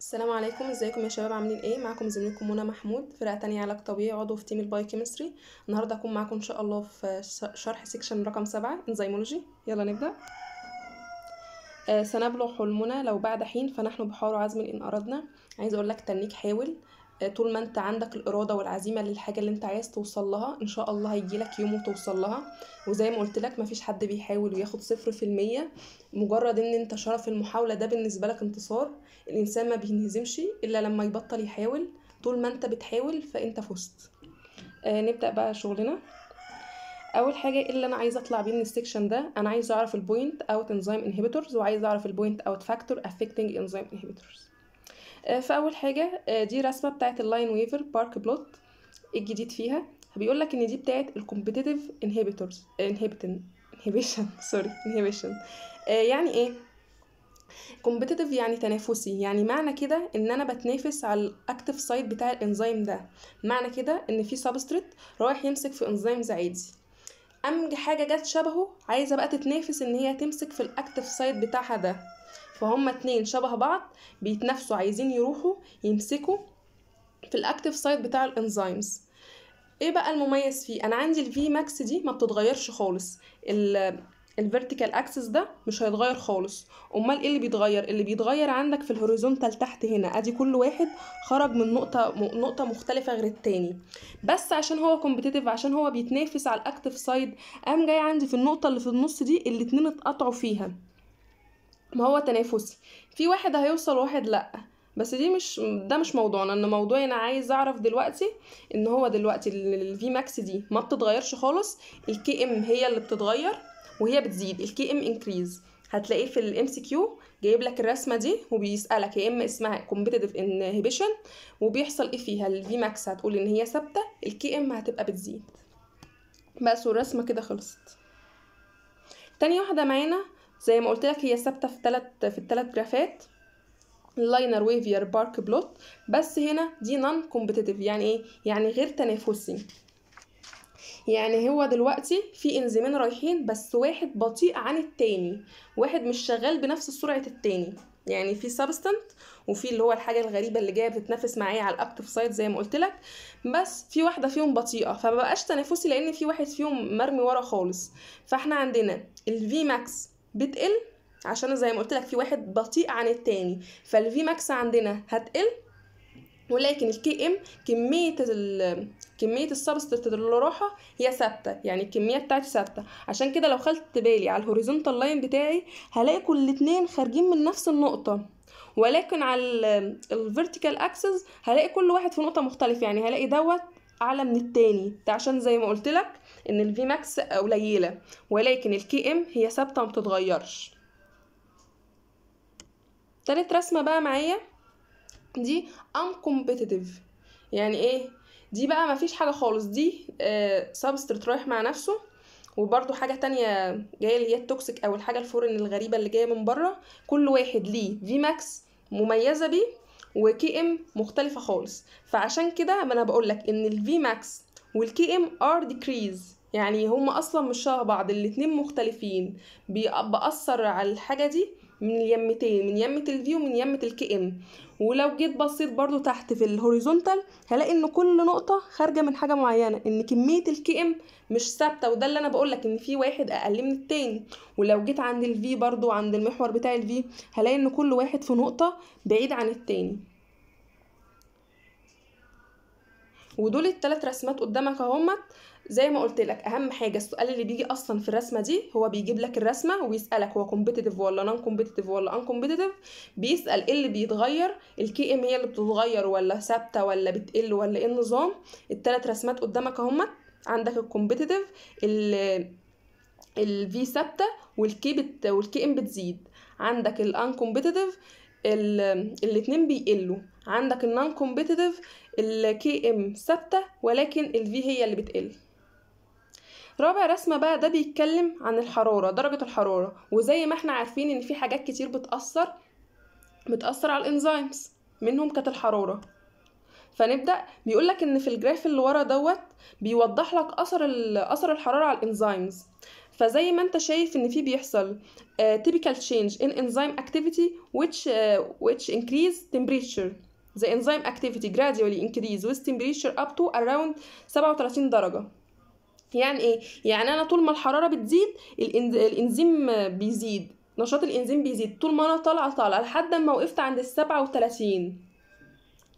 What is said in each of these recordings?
السلام عليكم ازيكم يا شباب عاملين ايه معاكم زميلكم منى محمود فرقه تانية علاج طبيعي عضو في تيم البايوكيمستري النهارده هكون معاكم ان شاء الله في شرح سيكشن رقم سبعة انزيمولوجي يلا نبدا آه سنبلغ حلمنا لو بعد حين فنحن بحار عزم ان اردنا عايز اقول لك تنيك حاول آه، طول ما انت عندك الاراده والعزيمه للحاجه اللي انت عايز توصل لها ان شاء الله هيجيلك يوم وتوصل لها وزي ما قلت لك مفيش حد بيحاول وياخد صفر في المية مجرد ان انت شرف المحاوله ده بالنسبه لك انتصار الانسان ما بينهزمش الا لما يبطل يحاول طول ما انت بتحاول فانت فزت آه نبدا بقى شغلنا اول حاجه ايه اللي انا عايزه اطلع بيه من السكشن ده انا عايزه اعرف البوينت اوت انزيم انهبيتورز وعايزه اعرف البوينت اوت فاكتور افكتنج انزيم انهبيتورز آه، فاول حاجه آه، دي رسمه بتاعه اللاين ويفر بارك بلوت الجديد فيها بيقول لك ان دي بتاعه الكومبيتيتيف انهيبيتورز انهيبيتن انهبيشن سوري انهبيشن يعني ايه كومبيتيتيف يعني تنافسي يعني معنى كده ان انا بتنافس على الاكتف سايت بتاع الانزيم ده معنى كده ان في سبستريت رايح يمسك في انزيم زعيدي امج حاجه جت شبهه عايزه بقى تتنافس ان هي تمسك في الاكتف سايت بتاعها ده فهم اتنين شبه بعض بيتنافسوا عايزين يروحوا يمسكوا في الاكتف سايت بتاع الانزيمز ايه بقى المميز فيه انا عندي الفي ماكس دي ما بتتغيرش خالص الفيرتيكال اكسس ده مش هيتغير خالص امال ايه اللي بيتغير اللي بيتغير عندك في الهوريزونتال تحت هنا ادي كل واحد خرج من نقطه م- نقطه مختلفه غير التاني بس عشان هو كومبيتيتيف عشان هو بيتنافس على الاكتف سايد قام جاي عندي في النقطه اللي في النص دي الاتنين اتقطعوا فيها ما هو تنافسي في واحد هيوصل واحد لا بس دي مش ده مش موضوعنا ان موضوعي انا عايز اعرف دلوقتي ان هو دلوقتي الفي ماكس دي ما بتتغيرش خالص الكي ام هي اللي بتتغير وهي بتزيد الكي ام انكريز هتلاقيه في الام سي كيو جايب لك الرسمه دي وبيسالك يا اما اسمها كومبيتيتيف انهبيشن وبيحصل ايه فيها الفي ماكس هتقول ان هي ثابته الكي ام هتبقى بتزيد بس والرسمه كده خلصت تاني واحده معانا زي ما قلت لك هي ثابته في ثلاث في الثلاث جرافات لاينر ويفير بارك بلوت بس هنا دي نون كومبتيتيف يعني ايه يعني غير تنافسي يعني هو دلوقتي في انزيمين رايحين بس واحد بطيء عن التاني واحد مش شغال بنفس سرعه التاني يعني في سبستنت وفي اللي هو الحاجه الغريبه اللي جايه بتتنافس معايا على الاكتف سايد زي ما قلت لك بس في واحده فيهم بطيئه فمبقاش تنافسي لان في واحد فيهم مرمي ورا خالص فاحنا عندنا الفي ماكس بتقل عشان زي ما قلت لك في واحد بطيء عن التاني فالفي ماكس عندنا هتقل ولكن الكي ام كميه ال كميه السبستريت اللي راحه هي ثابته يعني الكميه بتاعتي ثابته عشان كده لو خدت بالي على الهوريزونتال لاين بتاعي هلاقي كل الاثنين خارجين من نفس النقطه ولكن على الفيرتيكال اكسس هلاقي كل واحد في نقطه مختلفه يعني هلاقي دوت اعلى من التاني ده عشان زي ما قلت لك ان الفي ماكس قليله ولكن الكي ام هي ثابته ما بتتغيرش تالت رسمه بقى معايا دي ان كومبيتيتيف يعني ايه دي بقى مفيش حاجه خالص دي سبستريت آه، رايح مع نفسه وبرده حاجه تانية جايه اللي هي التوكسيك او الحاجه الفورن الغريبه اللي جايه من بره كل واحد ليه في ماكس مميزه بيه وكي ام مختلفه خالص فعشان كده ما انا بقول لك ان الفي ماكس والكي ام ار ديكريز يعني هما اصلا مش شبه بعض الاتنين مختلفين بأثر على الحاجه دي من اليمتين من يمة الفي ومن يمة الكي ام ولو جيت بصيت برضو تحت في الهوريزونتال هلاقي ان كل نقطة خارجة من حاجة معينة ان كمية الكي ام مش ثابتة وده اللي انا بقولك ان في واحد اقل من التاني ولو جيت عند الفي برضو عند المحور بتاع الفي هلاقي ان كل واحد في نقطة بعيد عن التاني ودول الثلاث رسمات قدامك اهمت زي ما قلت لك اهم حاجه السؤال اللي بيجي اصلا في الرسمه دي هو بيجيب لك الرسمه ويسالك هو كومبيتيتيف ولا نون كومبيتيتيف ولا ان كومبيتيتيف بيسال ايه اللي بيتغير الكي ام هي اللي بتتغير ولا ثابته ولا بتقل ولا ايه النظام الثلاث رسمات قدامك اهمت عندك الكومبيتيتيف الفي ثابته والكي بت والكي ام بتزيد عندك الان كومبيتيتيف الاتنين بيقلوا عندك النون كومبيتيتيف الكي ام ثابته ولكن الفي هي اللي بتقل رابع رسمة بقى ده بيتكلم عن الحرارة درجة الحرارة وزي ما احنا عارفين ان في حاجات كتير بتأثر بتأثر على الانزيمز منهم كانت الحرارة فنبدأ بيقولك ان في الجراف اللي ورا دوت بيوضح لك اثر اثر الحرارة على الانزيمز فزي ما انت شايف ان في بيحصل typical change in enzyme activity which which increase temperature the enzyme activity gradually increase with temperature up to around 37 درجة يعني ايه يعني انا طول ما الحرارة بتزيد الانزيم بيزيد نشاط الانزيم بيزيد طول ما انا طالعه طالعه لحد ما وقفت عند ال 37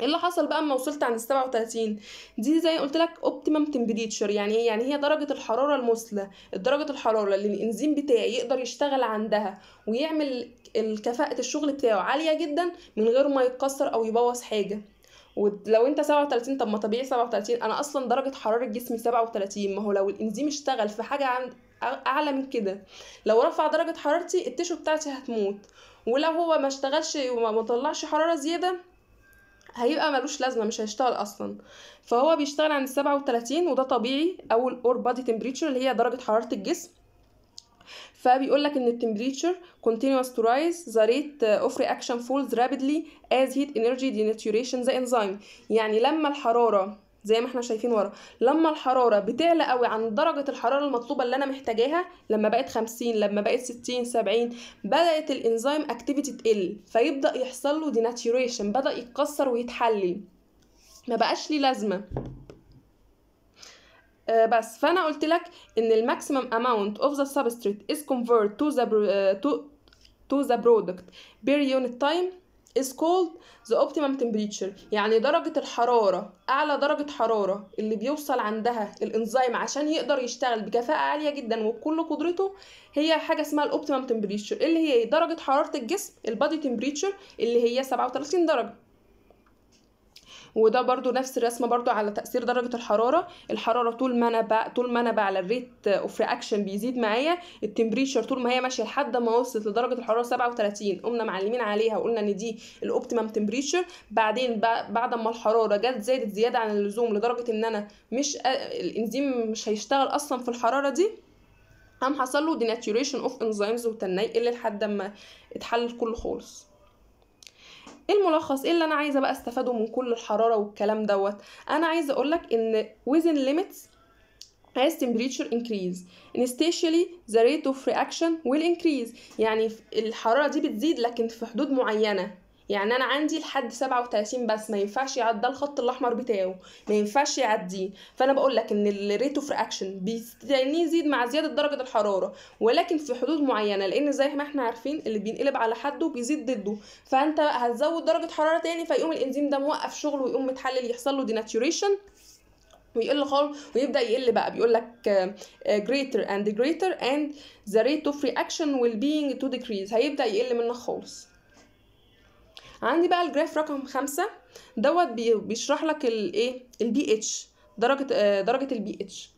ايه اللي حصل بقى اما وصلت عند 37 دي زي قلت لك اوبتيمم تمبريتشر يعني ايه يعني هي درجه الحراره المثلى درجه الحراره اللي الانزيم بتاعي يقدر يشتغل عندها ويعمل الكفاءه الشغل بتاعه عاليه جدا من غير ما يتكسر او يبوظ حاجه ولو انت 37 طب ما طبيعي 37 انا اصلا درجه حراره جسمي 37 ما هو لو الانزيم اشتغل في حاجه عند اعلى من كده لو رفع درجه حرارتي التشو بتاعتي هتموت ولو هو ما اشتغلش وما طلعش حراره زياده هيبقى ملوش لازمه مش هيشتغل اصلا فهو بيشتغل عند 37 وده طبيعي او الاور بادي تمبريتشر اللي هي درجه حراره الجسم فبيقول لك ان التمبريتشر continuous to rise the rate of reaction falls rapidly as heat energy denaturation the enzyme يعني لما الحراره زي ما احنا شايفين ورا لما الحراره بتعلى قوي عن درجه الحراره المطلوبه اللي انا محتاجاها لما بقت 50 لما بقت 60 70 بدات الانزيم اكتيفيتي تقل فيبدا يحصل له ديناتيوريشن بدا يتكسر ويتحلل ما بقاش ليه لازمه آه، بس فانا قلت لك ان الماكسيمم اماونت اوف ذا سبستريت از كونفيرت تو ذا تو ذا برودكت بير يونت تايم is called the optimum temperature يعني درجة الحرارة أعلى درجة حرارة اللي بيوصل عندها الإنزيم عشان يقدر يشتغل بكفاءة عالية جدا وبكل قدرته هي حاجة اسمها الأوبتيمم temperature اللي هي درجة حرارة الجسم البادي temperature اللي هي 37 درجة وده برضو نفس الرسمه برضو على تاثير درجه الحراره الحراره طول ما انا بقى طول ما انا على الريت اوف رياكشن بيزيد معايا التمبريتشر طول ما هي ماشيه لحد ما وصلت لدرجه الحراره 37 قمنا معلمين عليها وقلنا ان دي الاوبتيمم تمبريتشر بعدين بعد ما الحراره جت زادت زياده عن اللزوم لدرجه ان انا مش الانزيم مش هيشتغل اصلا في الحراره دي قام حصل له ديناتوريشن اوف انزيمز وتني الا لحد ما اتحلل كله خالص الملخص ايه اللي انا عايزه بقى استفاده من كل الحراره والكلام دوت انا عايزه اقولك ان within limits as temperature increase especially the rate of reaction will increase يعني الحراره دي بتزيد لكن في حدود معينه يعني انا عندي لحد 37 بس ما ينفعش يعدي ده الخط الاحمر بتاعه ما ينفعش يعديه فانا بقول لك ان الريت اوف رياكشن بيستنيه يزيد مع زياده درجه الحراره ولكن في حدود معينه لان زي ما احنا عارفين اللي بينقلب على حده بيزيد ضده فانت هتزود درجه حراره تاني فيقوم الانزيم ده موقف شغله ويقوم متحلل يحصل له ديناتوريشن ويقل خالص ويبدا يقل بقى بيقول لك آه، آه، greater and greater and the rate of reaction will be to decrease هيبدا يقل منك خالص عندي بقى الجراف رقم خمسة دوت بيشرح لك الايه البي اتش درجه آه، درجه البي اتش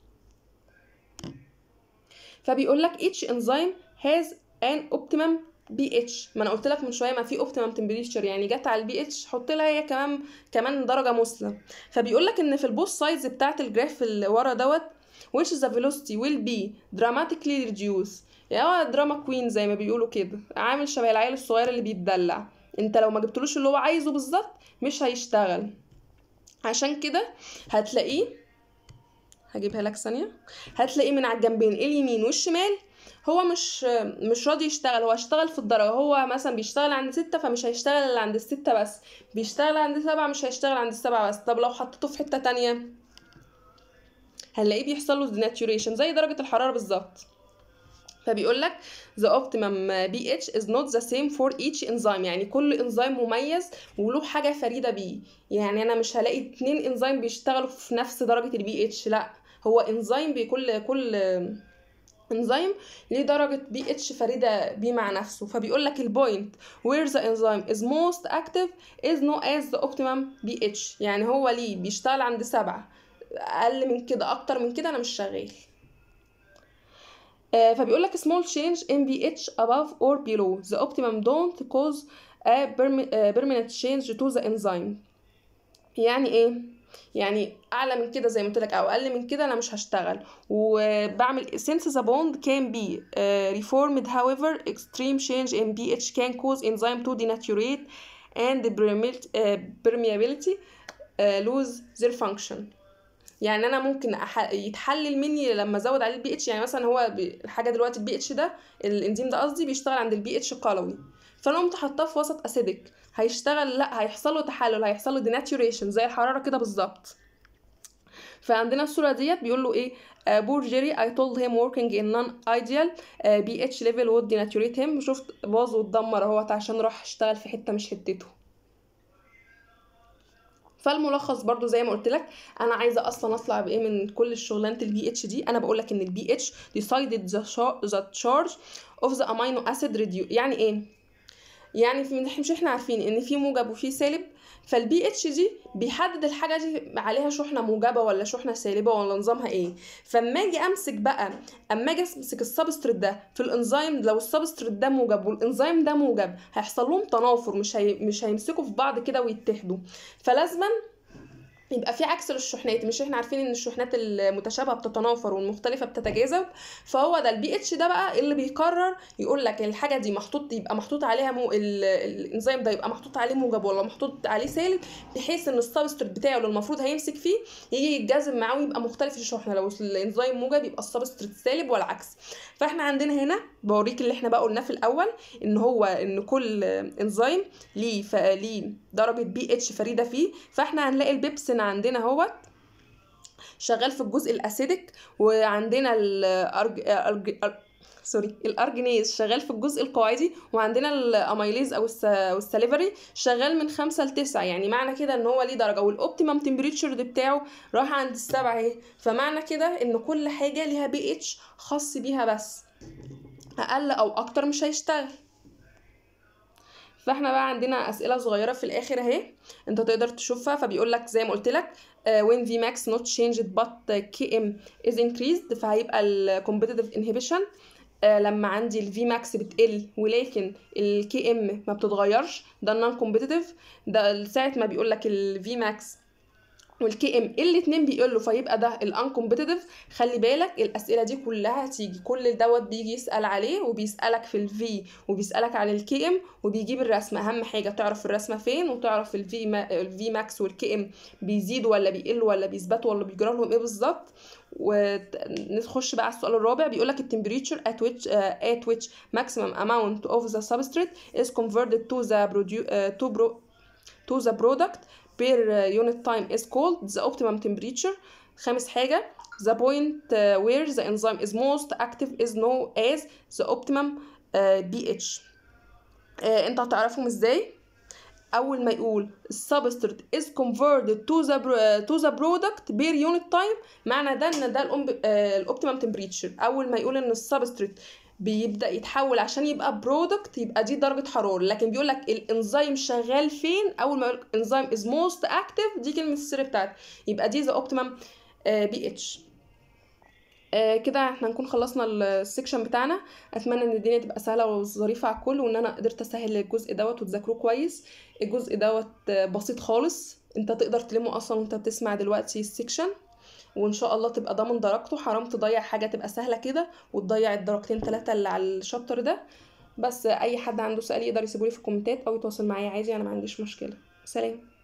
فبيقول لك انزيم هاز ان اوبتيمم بي pH ما انا قلت لك من شويه ما في اوبتيمم تمبريتشر يعني جت على البي اتش حط لها هي كمان كمان درجه مثلى فبيقول لك ان في البوث سايز بتاعه الجراف اللي ورا دوت which the velocity will be dramatically reduced يعني دراما كوين زي ما بيقولوا كده عامل شبه العيل الصغير اللي بيتدلع انت لو ما جبتلوش اللي هو عايزه بالظبط مش هيشتغل عشان كده هتلاقيه هجيبها لك ثانيه هتلاقيه من على الجنبين اليمين والشمال هو مش مش راضي يشتغل هو اشتغل في الدرجه هو مثلا بيشتغل عند ستة فمش هيشتغل الا عند الستة بس بيشتغل عند سبعة مش هيشتغل عند السبعة بس طب لو حطيته في حته تانية هنلاقيه بيحصل له زي درجه الحراره بالظبط فبيقول لك the optimum pH is not the same for each enzyme يعني كل انزيم مميز وله حاجه فريده بيه يعني انا مش هلاقي اتنين انزيم بيشتغلوا في نفس درجه ال pH لا هو انزيم بكل كل انزيم ليه درجة pH فريدة بيه مع نفسه فبيقول لك البوينت where the enzyme is most active is not as the optimum pH يعني هو ليه بيشتغل عند سبعة أقل من كده أكتر من كده أنا مش شغال فبيقول لك small change in pH above or below the optimum don't cause a permanent change to the enzyme يعني ايه يعني اعلى من كده زي ما قلت لك او اقل من كده انا مش هشتغل وبعمل since the bond can be reformed however extreme change in pH can cause enzyme to denaturate and permeability lose their function يعني انا ممكن أح... يتحلل مني لما ازود عليه البي اتش يعني مثلا هو ب... الحاجه دلوقتي البي اتش ده الانزيم ده قصدي بيشتغل عند البي اتش قلوي فانا قمت حاطاه في وسط اسيدك هيشتغل لا هيحصل له تحلل هيحصل له ديناتوريشن زي الحراره كده بالظبط فعندنا الصوره ديت بيقول له ايه بور جيري اي تولد هيم وركينج ان نون ايديال بي اتش ليفل وود ديناتوريت هيم شفت باظ واتدمر اهوت عشان راح اشتغل في حته مش حتته فالملخص برضو زي ما قلت لك انا عايزه اصلا اطلع بايه من كل شغلانه البي اتش دي انا بقول لك ان البي اتش decided ذا the charge of the amino acid reduce يعني ايه يعني في مش احنا عارفين ان في موجب وفي سالب فالبي اتش دي بيحدد الحاجه دي عليها شحنه موجبه ولا شحنه سالبه ولا نظامها ايه فاما اجي امسك بقى اما اجي امسك السبستريت ده في الانزيم لو السبستريت ده موجب والانزيم ده موجب هيحصل لهم تنافر مش هي... مش هيمسكوا في بعض كده ويتحدوا فلازما يبقى في عكس للشحنات مش احنا عارفين ان الشحنات المتشابهه بتتنافر والمختلفه بتتجاذب فهو ده البي اتش ده بقى اللي بيقرر يقول لك الحاجه دي محطوط يبقى محطوط عليها مو الانزيم ده يبقى محطوط عليه موجب ولا محطوط عليه سالب بحيث ان السبستريت بتاعه اللي المفروض هيمسك فيه يجي يتجاذب معاه ويبقى مختلف الشحنه لو الانزيم موجب يبقى السبستريت سالب والعكس فاحنا عندنا هنا بوريك اللي احنا بقى قلناه في الاول ان هو ان كل انزيم ليه فقالين ليه ضربه بي اتش فريده فيه فاحنا هنلاقي البيبسين عندنا اهوت شغال في الجزء الاسيدك وعندنا الأرج... سوري الارجينيز شغال في الجزء القواعدي وعندنا الاميليز او السليفري شغال من خمسة لتسعة يعني معنى كده ان هو ليه درجه والاوبتيمم تمبريتشر بتاعه راح عند السبعة اهي فمعنى كده ان كل حاجه ليها بي اتش خاص بيها بس اقل او اكتر مش هيشتغل فاحنا بقى عندنا اسئله صغيره في الاخر اهي انت تقدر تشوفها فبيقول لك زي ما قلت لك آه، when Vmax not changed but Km is increased فهيبقى ال competitive inhibition آه، لما عندي الفي ماكس بتقل ولكن الكي ام ما بتتغيرش ده النون كومبيتيتيف ده ساعه ما بيقول لك الفي ماكس والكي ام الاثنين بيقول له فيبقى ده الان كومبيتيتيف خلي بالك الاسئله دي كلها هتيجي كل دوت بيجي يسال عليه وبيسالك في الفي وبيسالك عن الكي ام وبيجيب الرسمه اهم حاجه تعرف الرسمه فين وتعرف الفي ما الفي ماكس والكي ام بيزيدوا ولا بيقلوا ولا بيثبتوا ولا بيجرى لهم ايه بالظبط ونخش بقى على السؤال الرابع بيقول لك التمبريتشر at which ات آه، at which maximum amount of the substrate is converted ذا تو برو تو ذا برودكت to the product per unit time is called the optimum temperature خامس حاجة the point where the enzyme is most active is known as the optimum pH انت هتعرفهم ازاي اول ما يقول substrate is converted to the to the product per unit time معنى ده ان ده الاوبتيمم temperature اول ما يقول ان السبستريت بيبدا يتحول عشان يبقى برودكت يبقى دي درجه حراره لكن بيقول لك الانزيم شغال فين اول ما الانزيم انزيم از موست اكتيف دي كلمه السر بتاعت يبقى دي ذا اوبتيمم بي اتش كده احنا نكون خلصنا السكشن بتاعنا اتمنى ان الدنيا تبقى سهله وظريفه على الكل وان انا قدرت اسهل الجزء دوت وتذاكروه كويس الجزء دوت آه، بسيط خالص انت تقدر تلمه اصلا وانت بتسمع دلوقتي السكشن وان شاء الله تبقى ضامن درجته حرام تضيع حاجه تبقى سهله كده وتضيع الدرجتين ثلاثه اللي على الشابتر ده بس اي حد عنده سؤال يقدر يسيبولي في الكومنتات او يتواصل معايا عادي انا ما عنديش مشكله سلام